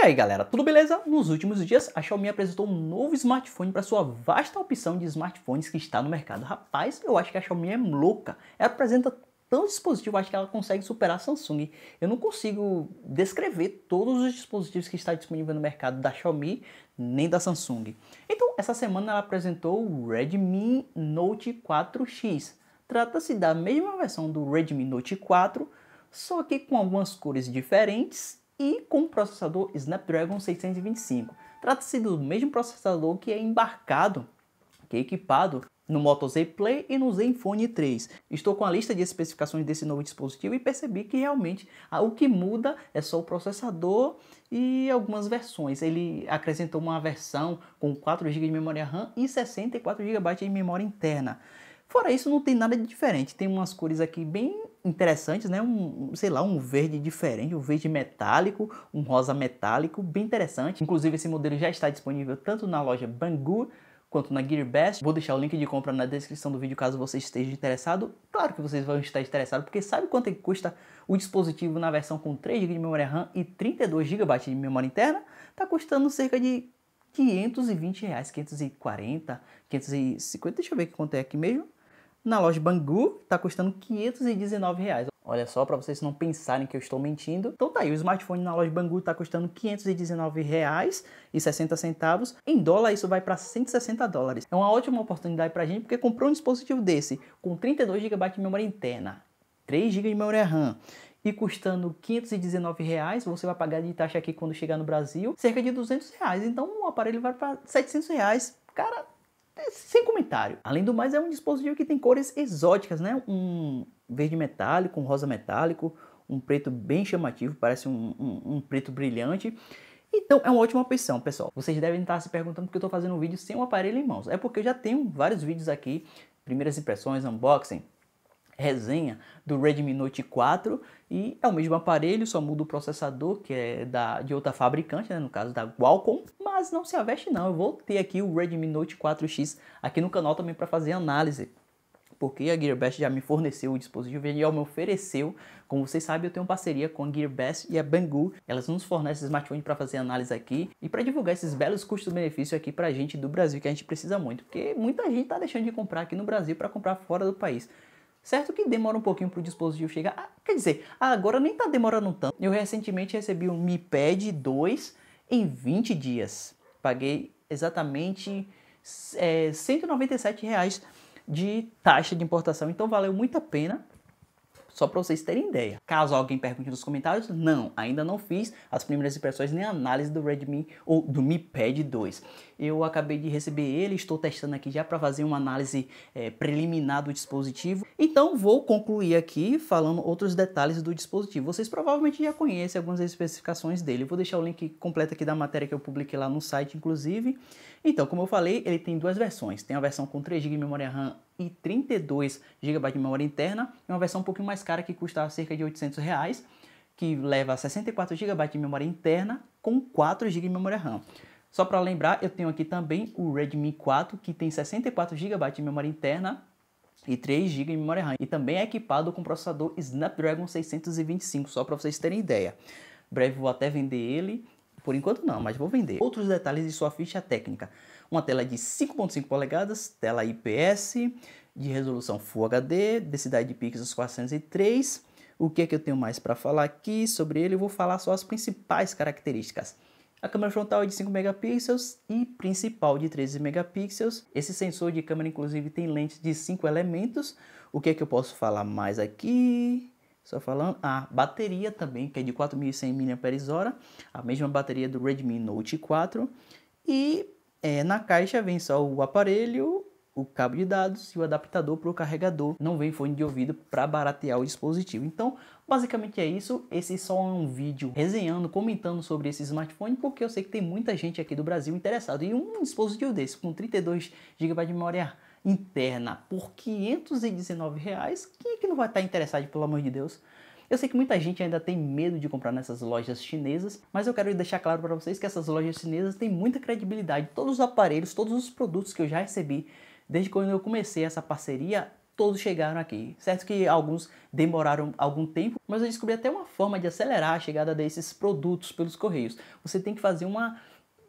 E aí galera, tudo beleza? Nos últimos dias, a Xiaomi apresentou um novo smartphone para sua vasta opção de smartphones que está no mercado. Rapaz, eu acho que a Xiaomi é louca. Ela apresenta tão dispositivo, acho que ela consegue superar a Samsung. Eu não consigo descrever todos os dispositivos que está disponível no mercado da Xiaomi nem da Samsung. Então, essa semana ela apresentou o Redmi Note 4X. Trata-se da mesma versão do Redmi Note 4, só que com algumas cores diferentes e com o processador Snapdragon 625. Trata-se do mesmo processador que é embarcado, que é equipado no Moto Z Play e no Zenfone 3. Estou com a lista de especificações desse novo dispositivo e percebi que realmente ah, o que muda é só o processador e algumas versões. Ele acrescentou uma versão com 4 GB de memória RAM e 64 GB de memória interna. Fora isso, não tem nada de diferente. Tem umas cores aqui bem interessantes, né? Um, sei lá, um verde diferente, um verde metálico, um rosa metálico, bem interessante. Inclusive esse modelo já está disponível tanto na loja Bangu quanto na GearBest. Vou deixar o link de compra na descrição do vídeo caso você esteja interessado. Claro que vocês vão estar interessados, porque sabe quanto é que custa o dispositivo na versão com 3 GB de memória RAM e 32 GB de memória interna? Tá custando cerca de 520 reais, 540, 550, deixa eu ver quanto é aqui mesmo na loja Bangu, está custando 519 reais. Olha só, para vocês não pensarem que eu estou mentindo. Então tá aí, o smartphone na loja Bangu está custando 60 centavos. Em dólar, isso vai para 160 dólares. É uma ótima oportunidade para a gente, porque comprou um dispositivo desse, com 32 GB de memória interna, 3 GB de memória RAM, e custando 519 reais, você vai pagar de taxa aqui quando chegar no Brasil, cerca de 200 reais. Então o aparelho vai para 700 reais. Cara, é, sem comentário. Além do mais, é um dispositivo que tem cores exóticas, né? Um verde metálico, um rosa metálico, um preto bem chamativo, parece um, um, um preto brilhante. Então é uma ótima opção, pessoal. Vocês devem estar se perguntando por que eu estou fazendo um vídeo sem o um aparelho em mãos. É porque eu já tenho vários vídeos aqui, primeiras impressões, unboxing, resenha do Redmi Note 4 e é o mesmo aparelho, só muda o processador que é da, de outra fabricante, né, no caso da Qualcomm, mas não se aveste não, eu vou ter aqui o Redmi Note 4X aqui no canal também para fazer análise. Porque a Gearbest já me forneceu o dispositivo e já me ofereceu. Como vocês sabem, eu tenho parceria com a Gearbest e a Banggood. Elas nos fornecem smartphone para fazer análise aqui e para divulgar esses belos custos-benefício aqui para a gente do Brasil, que a gente precisa muito. Porque muita gente está deixando de comprar aqui no Brasil para comprar fora do país. Certo que demora um pouquinho para o dispositivo chegar, ah, quer dizer, agora nem está demorando tanto. Eu recentemente recebi um Mi Pad 2 em 20 dias. Paguei exatamente é, 197 reais de taxa de importação, então valeu muito a pena só para vocês terem ideia. Caso alguém pergunte nos comentários, não, ainda não fiz as primeiras impressões nem análise do Redmi ou do Mi Pad 2. Eu acabei de receber ele, estou testando aqui já para fazer uma análise é, preliminar do dispositivo. Então vou concluir aqui falando outros detalhes do dispositivo. Vocês provavelmente já conhecem algumas especificações dele. vou deixar o link completo aqui da matéria que eu publiquei lá no site, inclusive. Então, como eu falei, ele tem duas versões. Tem a versão com 3 GB de memória RAM e 32 GB de memória interna e uma versão um pouquinho mais cara que custa cerca de 800 reais, que leva 64 GB de memória interna com 4 GB de memória RAM. Só para lembrar, eu tenho aqui também o Redmi 4 que tem 64 GB de memória interna e 3 GB de memória RAM e também é equipado com processador Snapdragon 625, só para vocês terem ideia. Breve vou até vender ele por enquanto não, mas vou vender. Outros detalhes de sua ficha técnica. Uma tela de 5.5 polegadas, tela IPS, de resolução Full HD, densidade de pixels 403. O que é que eu tenho mais para falar aqui sobre ele? Eu vou falar só as principais características. A câmera frontal é de 5 megapixels e principal de 13 megapixels. Esse sensor de câmera inclusive tem lentes de 5 elementos. O que é que eu posso falar mais aqui? só falando, a bateria também, que é de 4.100 mAh, a mesma bateria do Redmi Note 4, e é, na caixa vem só o aparelho, o cabo de dados e o adaptador para o carregador. Não vem fone de ouvido para baratear o dispositivo. Então, basicamente é isso. Esse só é um vídeo resenhando, comentando sobre esse smartphone, porque eu sei que tem muita gente aqui do Brasil interessado em um dispositivo desse com 32 GB de memória interna por 519 reais, quem é que não vai estar interessado, pelo amor de Deus? Eu sei que muita gente ainda tem medo de comprar nessas lojas chinesas, mas eu quero deixar claro para vocês que essas lojas chinesas têm muita credibilidade. Todos os aparelhos, todos os produtos que eu já recebi desde quando eu comecei essa parceria, todos chegaram aqui. Certo que alguns demoraram algum tempo, mas eu descobri até uma forma de acelerar a chegada desses produtos pelos correios. Você tem que fazer uma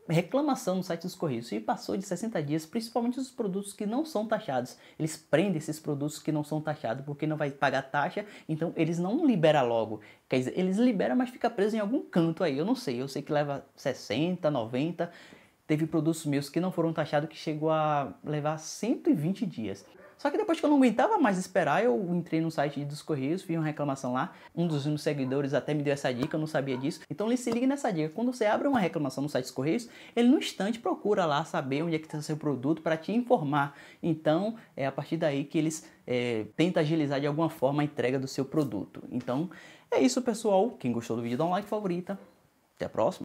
reclamação no site dos Correios e passou de 60 dias, principalmente os produtos que não são taxados. Eles prendem esses produtos que não são taxados porque não vai pagar taxa, então eles não liberam logo. Quer dizer, eles liberam, mas fica preso em algum canto aí. Eu não sei, eu sei que leva 60, 90. Teve produtos meus que não foram taxados que chegou a levar 120 dias. Só que depois que eu não aguentava mais esperar, eu entrei no site dos Correios, fiz uma reclamação lá. Um dos meus seguidores até me deu essa dica, eu não sabia disso. Então se liga nessa dica. Quando você abre uma reclamação no site dos Correios, ele no instante procura lá saber onde é que está seu produto para te informar. Então é a partir daí que eles é, tentam agilizar de alguma forma a entrega do seu produto. Então é isso, pessoal. Quem gostou do vídeo, dá um like favorita. Até a próxima.